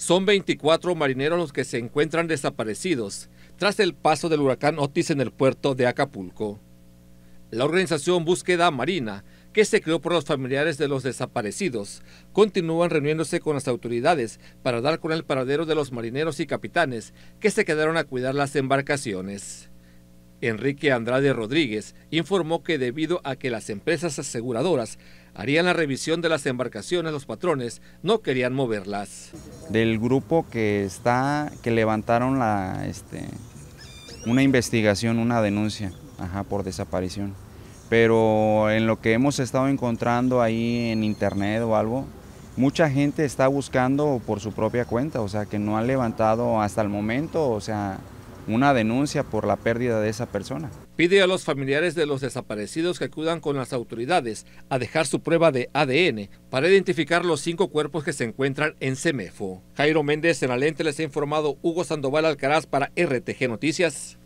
Son 24 marineros los que se encuentran desaparecidos tras el paso del huracán Otis en el puerto de Acapulco. La organización Búsqueda Marina, que se creó por los familiares de los desaparecidos, continúan reuniéndose con las autoridades para dar con el paradero de los marineros y capitanes que se quedaron a cuidar las embarcaciones. Enrique Andrade Rodríguez informó que debido a que las empresas aseguradoras harían la revisión de las embarcaciones, los patrones no querían moverlas. Del grupo que está, que levantaron la, este, una investigación, una denuncia ajá, por desaparición. Pero en lo que hemos estado encontrando ahí en internet o algo, mucha gente está buscando por su propia cuenta, o sea que no han levantado hasta el momento, o sea, una denuncia por la pérdida de esa persona. Pide a los familiares de los desaparecidos que acudan con las autoridades a dejar su prueba de ADN para identificar los cinco cuerpos que se encuentran en CEMEFO. Jairo Méndez en Alente, les ha informado Hugo Sandoval Alcaraz para RTG Noticias.